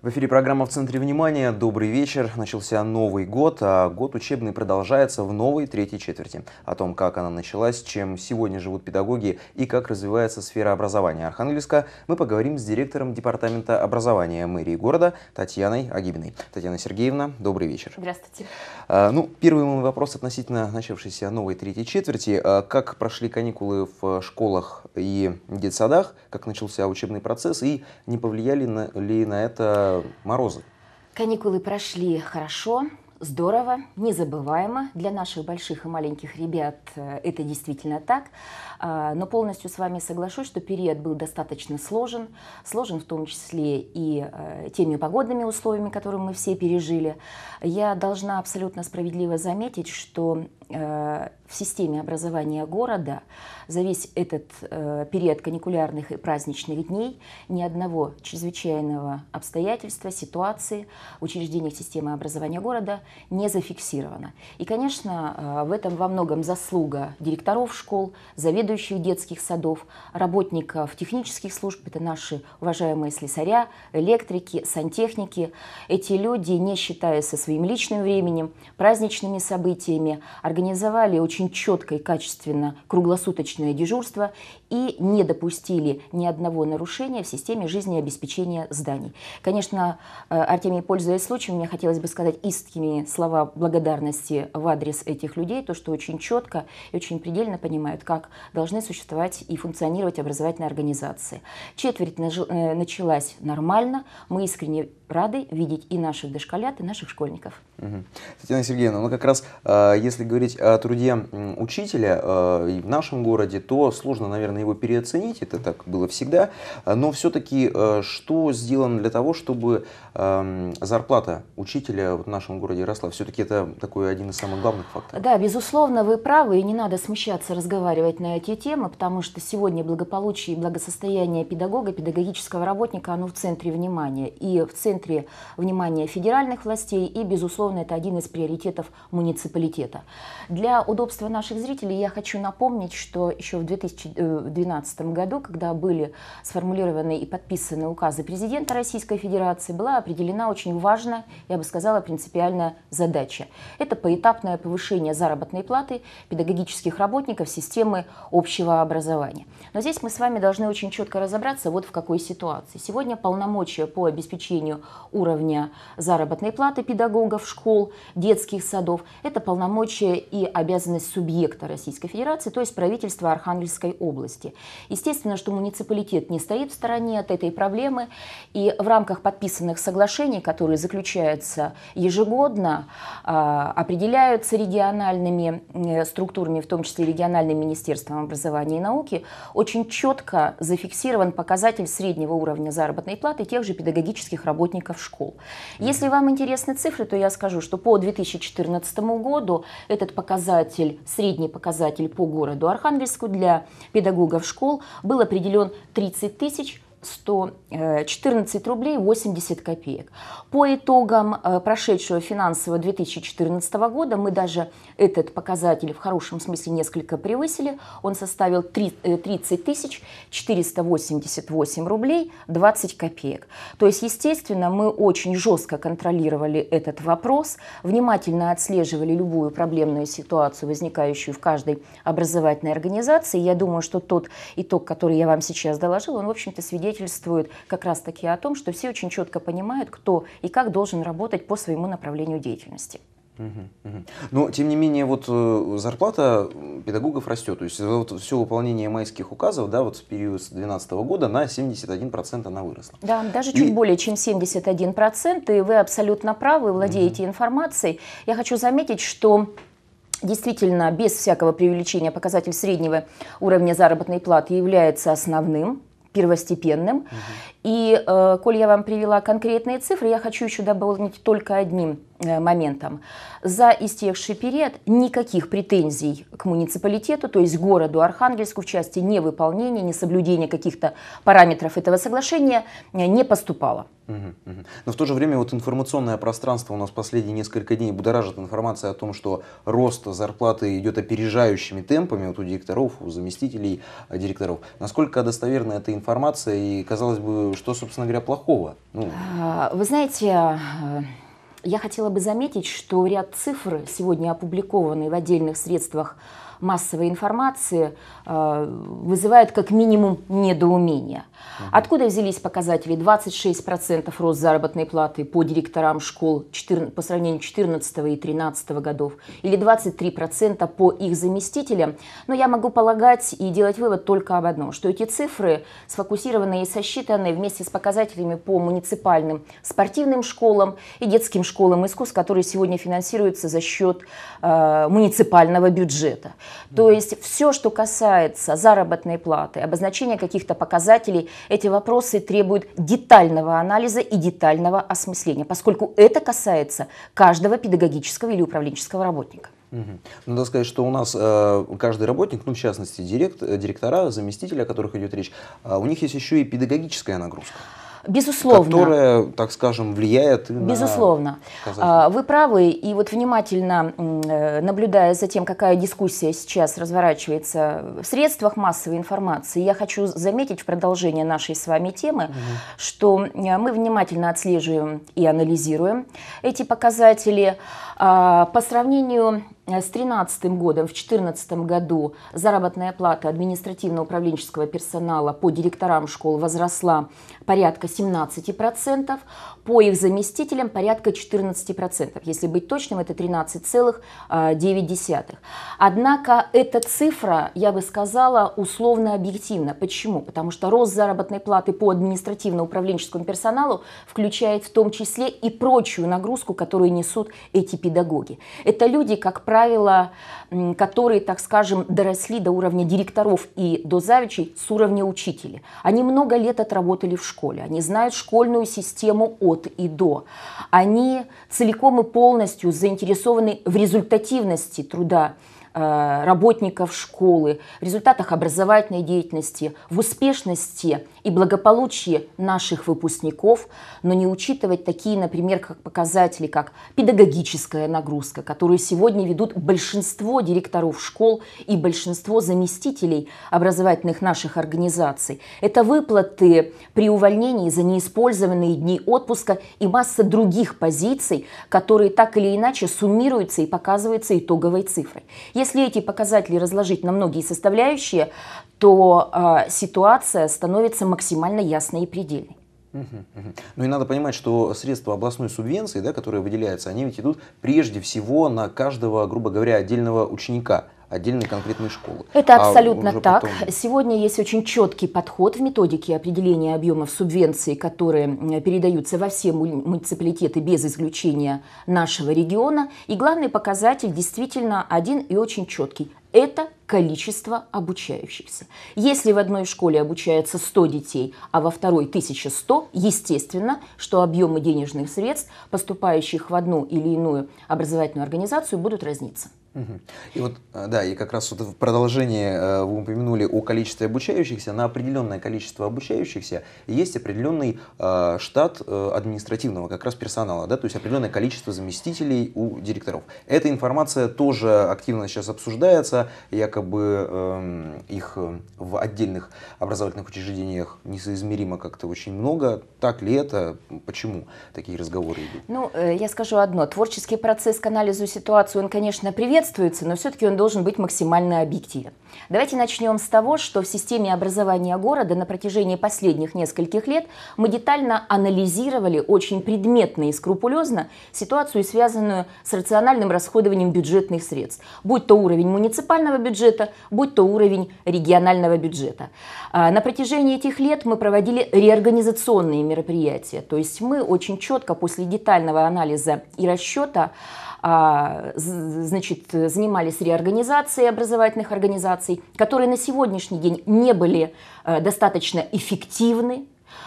В эфире программа «В центре внимания». Добрый вечер. Начался Новый год, а год учебный продолжается в новой третьей четверти. О том, как она началась, чем сегодня живут педагоги и как развивается сфера образования Архангельска, мы поговорим с директором Департамента образования мэрии города Татьяной Агибиной. Татьяна Сергеевна, добрый вечер. Здравствуйте. А, ну, первый мой вопрос относительно начавшейся новой третьей четверти. А как прошли каникулы в школах и детсадах? Как начался учебный процесс? И не повлияли на, ли на это морозы. Каникулы прошли хорошо, здорово, незабываемо. Для наших больших и маленьких ребят э, это действительно так. А, но полностью с вами соглашусь, что период был достаточно сложен. Сложен в том числе и э, теми погодными условиями, которые мы все пережили. Я должна абсолютно справедливо заметить, что Э, в системе образования города за весь этот э, период каникулярных и праздничных дней ни одного чрезвычайного обстоятельства, ситуации в учреждениях системы образования города не зафиксировано. И, конечно, э, в этом во многом заслуга директоров школ, заведующих детских садов, работников технических служб, это наши уважаемые слесаря, электрики, сантехники. Эти люди, не считая со своим личным временем, праздничными событиями, организациями, организовали очень четко и качественно круглосуточное дежурство и не допустили ни одного нарушения в системе жизнеобеспечения зданий. Конечно, э, Артемий, пользуясь случаем, мне хотелось бы сказать искренние слова благодарности в адрес этих людей, то, что очень четко и очень предельно понимают, как должны существовать и функционировать образовательные организации. Четверть э, началась нормально, мы искренне рады видеть и наших дошколят, и наших школьников. Угу. Татьяна Сергеевна, ну как раз, э, если говорить о труде учителя в нашем городе, то сложно, наверное, наверное, его переоценить, это так было всегда, но все-таки э, что сделано для того, чтобы эм, зарплата учителя в нашем городе росла? Все-таки это такой один из самых главных факторов. Да, безусловно, вы правы, и не надо смущаться разговаривать на эти темы, потому что сегодня благополучие и благосостояние педагога, педагогического работника, оно в центре внимания. И в центре внимания федеральных властей, и, безусловно, это один из приоритетов муниципалитета. Для удобства наших зрителей я хочу напомнить, что еще в 2000, в 2012 году, когда были сформулированы и подписаны указы президента Российской Федерации, была определена очень важная, я бы сказала, принципиальная задача. Это поэтапное повышение заработной платы педагогических работников системы общего образования. Но здесь мы с вами должны очень четко разобраться, вот в какой ситуации. Сегодня полномочия по обеспечению уровня заработной платы педагогов школ, детских садов – это полномочия и обязанность субъекта Российской Федерации, то есть правительства Архангельской области области. Естественно, что муниципалитет не стоит в стороне от этой проблемы, и в рамках подписанных соглашений, которые заключаются ежегодно, а, определяются региональными э, структурами, в том числе региональным министерством образования и науки, очень четко зафиксирован показатель среднего уровня заработной платы тех же педагогических работников школ. Если вам интересны цифры, то я скажу, что по 2014 году этот показатель, средний показатель по городу Архангельску для педагогов педагогов школ был определен 30 тысяч 114 э, рублей 80 копеек. По итогам э, прошедшего финансового 2014 года мы даже этот показатель в хорошем смысле несколько превысили. Он составил 30 э, тысяч 488 рублей 20 копеек. То есть, естественно, мы очень жестко контролировали этот вопрос, внимательно отслеживали любую проблемную ситуацию, возникающую в каждой образовательной организации. Я думаю, что тот итог, который я вам сейчас доложила, он, в общем-то, свидетельствует свидетельствует как раз-таки о том, что все очень четко понимают, кто и как должен работать по своему направлению деятельности. Угу, Но, тем не менее, вот э, зарплата педагогов растет. То есть вот, все выполнение майских указов да, вот в период с 2012 года на 71% она выросла. Да, даже и... чуть более чем 71%. И вы абсолютно правы, владеете угу. информацией. Я хочу заметить, что действительно без всякого преувеличения показатель среднего уровня заработной платы является основным первостепенным. Угу. И э, коль я вам привела конкретные цифры, я хочу еще дополнить только одним э, моментом. За истекший период никаких претензий к муниципалитету, то есть городу Архангельску в части невыполнения, несоблюдения каких-то параметров этого соглашения э, не поступало. Но в то же время вот информационное пространство у нас последние несколько дней будоражит информация о том, что рост зарплаты идет опережающими темпами вот у директоров, у заместителей э, директоров. Насколько достоверна эта информация и, казалось бы, что, собственно говоря, плохого? Ну... А, вы знаете, э, я хотела бы заметить, что ряд цифр, сегодня опубликованные в отдельных средствах массовой информации э, вызывает как минимум недоумение. Откуда взялись показатели 26% рост заработной платы по директорам школ по сравнению 2014 и 2013 годов или 23% по их заместителям? Но я могу полагать и делать вывод только об одном, что эти цифры сфокусированы и сосчитаны вместе с показателями по муниципальным спортивным школам и детским школам искусств, которые сегодня финансируются за счет э, муниципального бюджета. То есть все, что касается заработной платы, обозначения каких-то показателей, эти вопросы требуют детального анализа и детального осмысления, поскольку это касается каждого педагогического или управленческого работника. Угу. Надо сказать, что у нас э, каждый работник, ну в частности директ, э, директора, заместители, о которых идет речь, э, у них есть еще и педагогическая нагрузка. Безусловно. Которая, так скажем, влияет и Безусловно. На Вы правы, и вот внимательно э, наблюдая за тем, какая дискуссия сейчас разворачивается в средствах массовой информации, я хочу заметить в продолжение нашей с вами темы, угу. что э, мы внимательно отслеживаем и анализируем эти показатели а, по сравнению Э, с 2013 годом, в 2014 году заработная плата административно-управленческого персонала по директорам школ возросла порядка 17%, по их заместителям порядка 14%. Если быть точным, это 13,9. Э, Однако эта цифра, я бы сказала, условно объективна. Почему? Потому что рост заработной платы по административно-управленческому персоналу включает в том числе и прочую нагрузку, которую несут эти педагоги. Это люди, как правило, правила, которые, так скажем, доросли до уровня директоров и до завичей с уровня учителей. Они много лет отработали в школе, они знают школьную систему от и до. Они целиком и полностью заинтересованы в результативности труда э, работников школы, в результатах образовательной деятельности, в успешности и благополучие наших выпускников, но не учитывать такие, например, как показатели, как педагогическая нагрузка, которые сегодня ведут большинство директоров школ и большинство заместителей образовательных наших организаций. Это выплаты при увольнении за неиспользованные дни отпуска и масса других позиций, которые так или иначе суммируются и показываются итоговой цифрой. Если эти показатели разложить на многие составляющие, то э, ситуация становится максимально ясной и предельной. Ну и надо понимать, что средства областной субвенции, да, которые выделяются, они ведь идут прежде всего на каждого, грубо говоря, отдельного ученика отдельной конкретной школы. Это а абсолютно а так. Потом... Сегодня есть очень четкий подход в методике определения объемов субвенций, которые передаются во все муниципалитеты без исключения нашего региона. И главный показатель действительно один и очень четкий. Это количество обучающихся. Если в одной школе обучается 100 детей, а во второй 1100, естественно, что объемы денежных средств, поступающих в одну или иную образовательную организацию, будут разниться. И вот, э, да, и как раз вот в продолжение э, вы упомянули о количестве обучающихся. На определенное количество обучающихся есть определенный э, штат административного как раз персонала, да, то есть определенное количество заместителей у директоров. Эта информация тоже активно сейчас обсуждается. Як якобы эм, их э, в отдельных образовательных учреждениях несоизмеримо как-то очень много. Так ли это? Почему такие разговоры идут? Ну, э, я скажу одно. Творческий процесс к анализу ситуации, он, конечно, приветствуется, но все-таки он должен быть максимально объективен. Давайте начнем с того, что в системе образования города на протяжении последних нескольких лет мы детально анализировали очень предметно и скрупулезно ситуацию, связанную с рациональным расходованием бюджетных средств. Будь то уровень муниципального бюджета, бюджета, будь то уровень регионального бюджета. А, на протяжении этих лет мы проводили реорганизационные мероприятия, то есть мы очень четко после детального анализа и расчета а, значит, занимались реорганизацией образовательных организаций, которые на сегодняшний день не были э, достаточно эффективны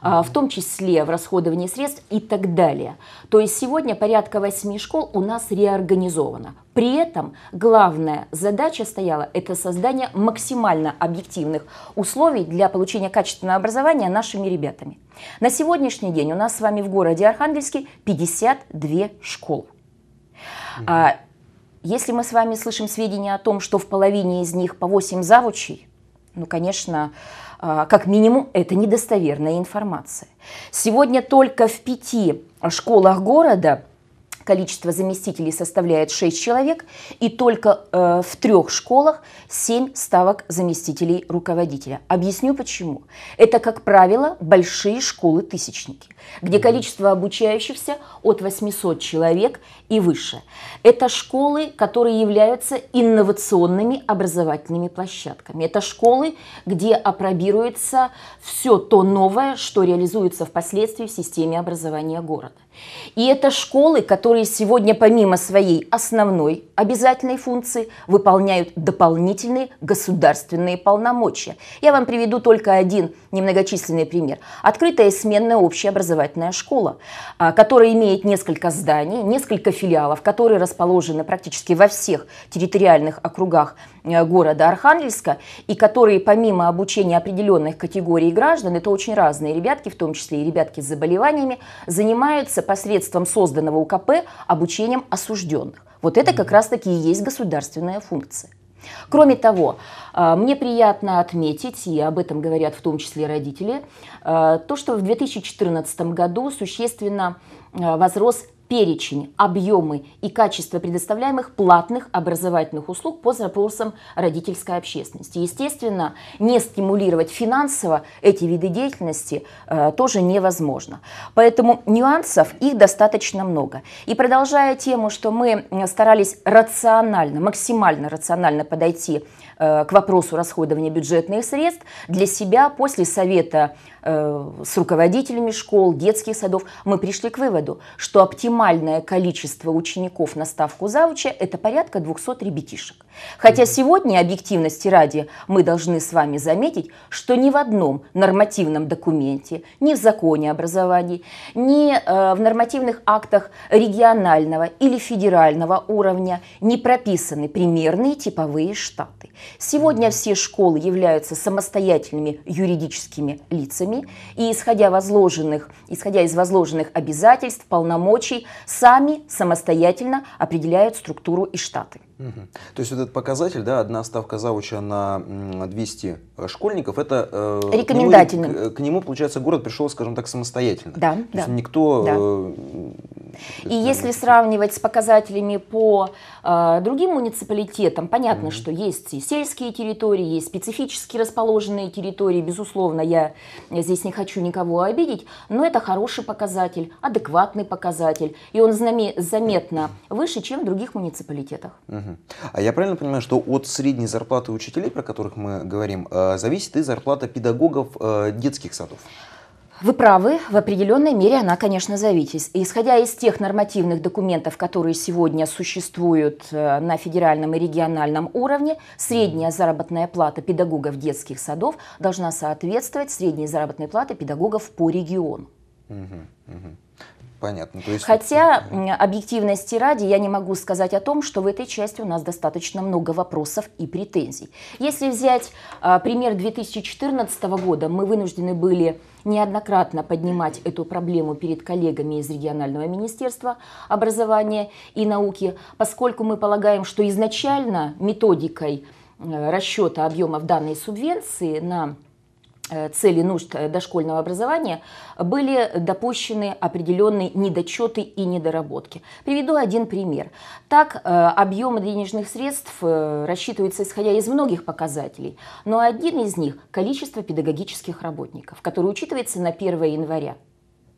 а, в том числе в расходовании средств и так далее. То есть сегодня порядка 8 школ у нас реорганизовано. При этом главная задача стояла – это создание максимально объективных условий для получения качественного образования нашими ребятами. На сегодняшний день у нас с вами в городе Архангельске 52 школы. А, если мы с вами слышим сведения о том, что в половине из них по 8 завучей, ну, конечно, а, как минимум, это недостоверная информация. Сегодня только в пяти школах города количество заместителей составляет 6 человек, и только э, в трех школах 7 ставок заместителей руководителя. Объясню почему. Это, как правило, большие школы-тысячники, где количество обучающихся от 800 человек и выше. Это школы, которые являются инновационными образовательными площадками. Это школы, где опробируется все то новое, что реализуется впоследствии в системе образования города. И это школы, которые сегодня помимо своей основной обязательной функции выполняют дополнительные государственные полномочия. Я вам приведу только один немногочисленный пример. Открытая сменная общеобразовательная школа, а, которая имеет несколько зданий, несколько филиалов, которые расположены практически во всех территориальных округах Э, города Архангельска, и которые помимо обучения определенных категорий граждан, это очень разные ребятки, в том числе и ребятки с заболеваниями, занимаются посредством созданного УКП обучением осужденных. Вот это как раз-таки и есть государственная функция. Кроме того, э, мне приятно отметить, и об этом говорят в том числе родители, э, то, что в 2014 году существенно возрос перечень, объемы и качество предоставляемых платных образовательных услуг по запросам родительской общественности. Естественно, не стимулировать финансово эти виды деятельности э, тоже невозможно. Поэтому нюансов их достаточно много. И продолжая тему, что мы э, старались рационально, максимально рационально подойти Э, к вопросу расходования бюджетных средств для себя после совета э, с руководителями школ, детских садов, мы пришли к выводу, что оптимальное количество учеников на ставку зауча – это порядка 200 ребятишек. Хотя сегодня, объективности ради, мы должны с вами заметить, что ни в одном нормативном документе, ни в законе образовании, ни э, в нормативных актах регионального или федерального уровня не прописаны примерные типовые штаты. Сегодня все школы являются самостоятельными юридическими лицами и, исходя, возложенных, исходя из возложенных обязательств, полномочий, сами самостоятельно определяют структуру и штаты. То есть вот этот показатель, да, одна ставка зауча на 200 школьников, это... Э, Рекомендательный. К нему, к, к нему, получается, город пришел, скажем так, самостоятельно. Да, То да. Э, есть никто... Да. и если сравнивать с показателями по э, другим муниципалитетам, понятно, угу. что есть и сельские территории, есть специфически расположенные территории. Безусловно, я э, здесь не хочу никого обидеть, но это хороший показатель, адекватный показатель. И он заметно выше, чем в других муниципалитетах. Угу. А я правильно понимаю, что от средней зарплаты учителей, про которых мы говорим, э, зависит и зарплата педагогов э, детских садов? Вы правы, в определенной мере она, конечно, зависит. Исходя из тех нормативных документов, которые сегодня существуют э, на федеральном и региональном уровне, средняя заработная плата педагогов детских садов должна соответствовать средней заработной плате педагогов по региону. Угу, угу. Понятно. То есть... Хотя, э, объективности ради, я не могу сказать о том, что в этой части у нас достаточно много вопросов и претензий. Если взять а, пример 2014 года, мы вынуждены были неоднократно поднимать эту проблему перед коллегами из регионального министерства образования и науки, поскольку мы полагаем, что изначально методикой э, расчета объемов данной субвенции на Э, целей нужд э, дошкольного образования были допущены определенные недочеты и недоработки. Приведу один пример. Так, э, объем денежных средств рассчитывается исходя из многих показателей, но один из них – количество педагогических работников, который учитывается на 1 января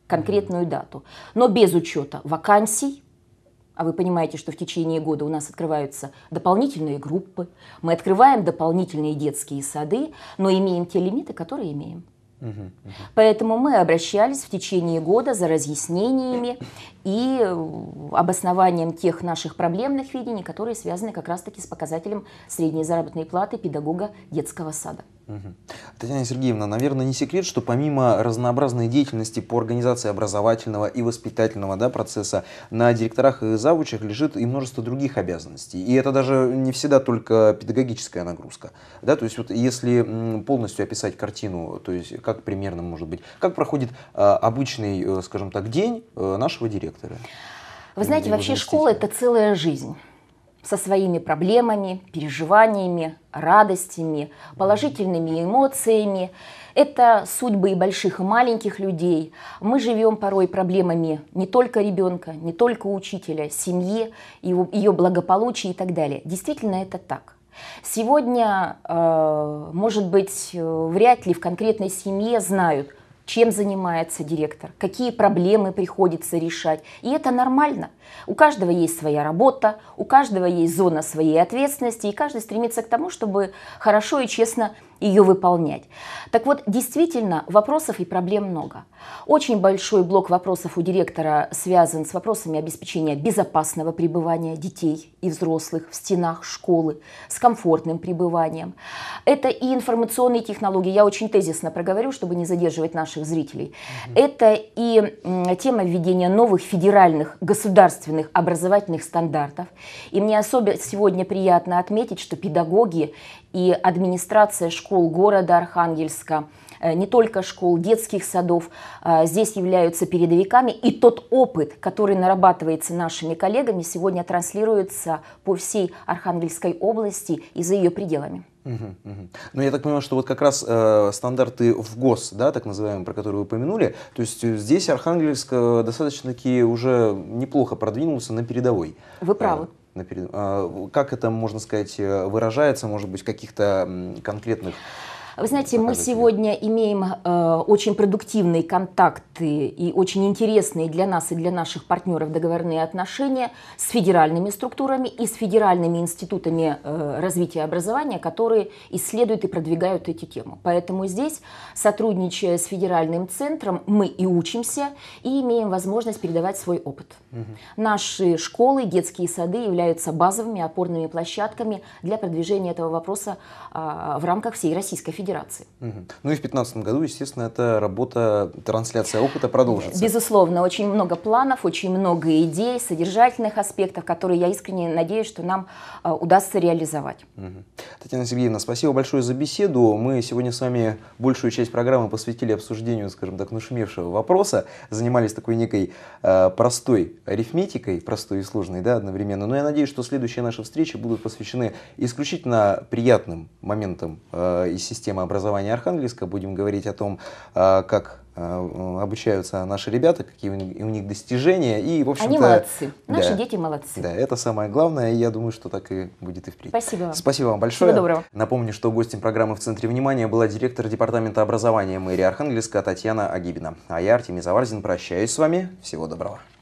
конкретную дату, но без учета вакансий, а вы понимаете, что в течение года у нас открываются дополнительные группы, мы открываем дополнительные детские сады, но имеем те лимиты, которые имеем. Поэтому мы обращались в течение года за разъяснениями и э, обоснованием тех наших проблемных видений, которые связаны как раз-таки с показателем средней заработной платы педагога детского сада. Татьяна Сергеевна, наверное, не секрет, что помимо разнообразной деятельности по организации образовательного и воспитательного да, процесса, на директорах и завучах лежит и множество других обязанностей. И это даже не всегда только педагогическая нагрузка. Да? То есть вот если полностью описать картину, то есть как примерно может быть, как проходит а, обычный, э, скажем так, день э, нашего директора? Вы знаете, вообще школа – это целая жизнь со своими проблемами, переживаниями, радостями, положительными эмоциями. Это судьбы и больших, и маленьких людей. Мы живем порой проблемами не только ребенка, не только учителя, семьи, его, ее благополучия и так далее. Действительно это так. Сегодня, э, может быть, э, вряд ли в конкретной семье знают, чем занимается директор, какие проблемы приходится решать. И это нормально. У каждого есть своя работа, у каждого есть зона своей ответственности, и каждый стремится к тому, чтобы хорошо и честно ее выполнять. Так вот, действительно, вопросов и проблем много. Очень большой блок вопросов у директора связан с вопросами обеспечения безопасного пребывания детей и взрослых в стенах школы, с комфортным пребыванием. Это и информационные технологии, я очень тезисно проговорю, чтобы не задерживать наших зрителей. Угу. Это и тема введения новых федеральных государственных образовательных стандартов. И мне особенно сегодня приятно отметить, что педагоги и администрация школ города Архангельска, э, не только школ, детских садов, э, здесь являются передовиками. И тот опыт, который нарабатывается нашими коллегами, сегодня транслируется по всей Архангельской области и за ее пределами. Угу, угу. Но я так понимаю, что вот как раз э, стандарты в ГОС, да, так называемые, про которые вы упомянули, то есть э, здесь Архангельск достаточно-таки уже неплохо продвинулся на передовой. Вы правы. Э, на перед... А, как это, можно сказать, э, выражается, может быть, в каких-то конкретных вы знаете, мы сегодня имеем э, очень продуктивные контакты и очень интересные для нас и для наших партнеров договорные отношения с федеральными структурами и с федеральными институтами э, развития образования, которые исследуют и продвигают эти темы. Поэтому здесь, сотрудничая с федеральным центром, мы и учимся, и имеем возможность передавать свой опыт. Угу. Наши школы, детские сады являются базовыми опорными площадками для продвижения этого вопроса э, в рамках всей Российской Федерации. Федерации. Угу. Ну и в 2015 году, естественно, эта работа, трансляция опыта продолжится. Безусловно, очень много планов, очень много идей, содержательных аспектов, которые я искренне надеюсь, что нам э, удастся реализовать. Угу. Татьяна Сергеевна, спасибо большое за беседу. Мы сегодня с вами большую часть программы посвятили обсуждению, скажем так, нашумевшего вопроса, занимались такой некой э, простой арифметикой, простой и сложной, да, одновременно. Но я надеюсь, что следующие наши встречи будут посвящены исключительно приятным моментам э, из системы системы образования Архангельска, будем говорить о том, а, как а, обучаются наши ребята, какие у них достижения. И, в общем Они молодцы. Да, наши дети молодцы. Да, это самое главное, и я думаю, что так и будет и впредь. Спасибо вам. Спасибо вам большое. Всего доброго. Напомню, что гостем программы «В центре внимания» была директор Департамента образования мэрии Архангельска Татьяна Агибина. А я, Артемий Заварзин, прощаюсь с вами. Всего доброго.